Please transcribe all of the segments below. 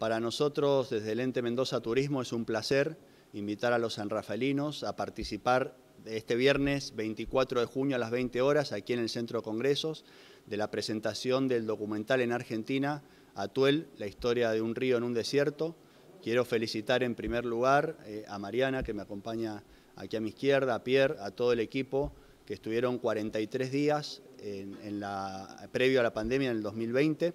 Para nosotros, desde el Ente Mendoza Turismo, es un placer invitar a los Rafaelinos a participar este viernes 24 de junio a las 20 horas aquí en el Centro de Congresos de la presentación del documental en Argentina, Atuel, la historia de un río en un desierto. Quiero felicitar en primer lugar eh, a Mariana, que me acompaña aquí a mi izquierda, a Pierre, a todo el equipo, que estuvieron 43 días previo a la pandemia en el 2020,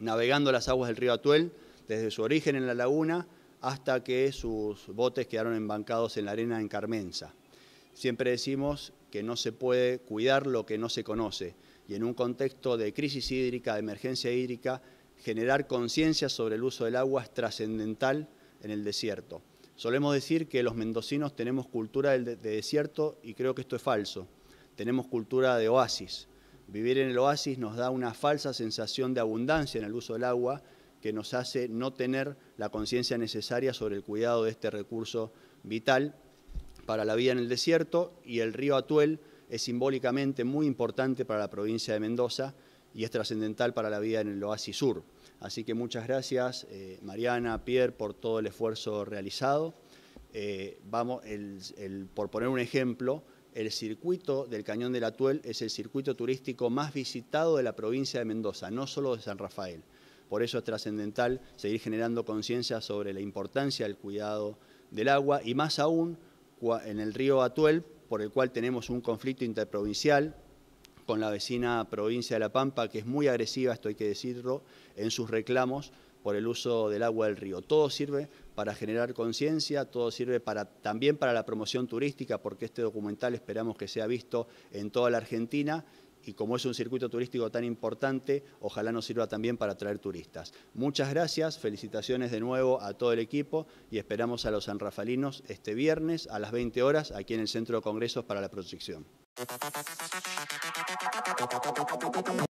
navegando las aguas del río Atuel desde su origen en la laguna hasta que sus botes quedaron embancados en la arena en Carmenza. Siempre decimos que no se puede cuidar lo que no se conoce y en un contexto de crisis hídrica, de emergencia hídrica, generar conciencia sobre el uso del agua es trascendental en el desierto. Solemos decir que los mendocinos tenemos cultura de desierto y creo que esto es falso. Tenemos cultura de oasis. Vivir en el oasis nos da una falsa sensación de abundancia en el uso del agua que nos hace no tener la conciencia necesaria sobre el cuidado de este recurso vital para la vida en el desierto y el río Atuel es simbólicamente muy importante para la provincia de Mendoza y es trascendental para la vida en el Oasis Sur. Así que muchas gracias eh, Mariana, Pierre, por todo el esfuerzo realizado. Eh, vamos, por poner un ejemplo, el circuito del Cañón del Atuel es el circuito turístico más visitado de la provincia de Mendoza, no solo de San Rafael. Por eso es trascendental seguir generando conciencia sobre la importancia del cuidado del agua y más aún en el río Atuel, por el cual tenemos un conflicto interprovincial con la vecina provincia de La Pampa, que es muy agresiva, esto hay que decirlo, en sus reclamos por el uso del agua del río. Todo sirve para generar conciencia, todo sirve también para la promoción turística, porque este documental esperamos que sea visto en toda la Argentina y como es un circuito turístico tan importante, ojalá nos sirva también para atraer turistas. Muchas gracias, felicitaciones de nuevo a todo el equipo y esperamos a los sanrafalinos este viernes a las 20 horas aquí en el Centro de Congresos para la Proyección.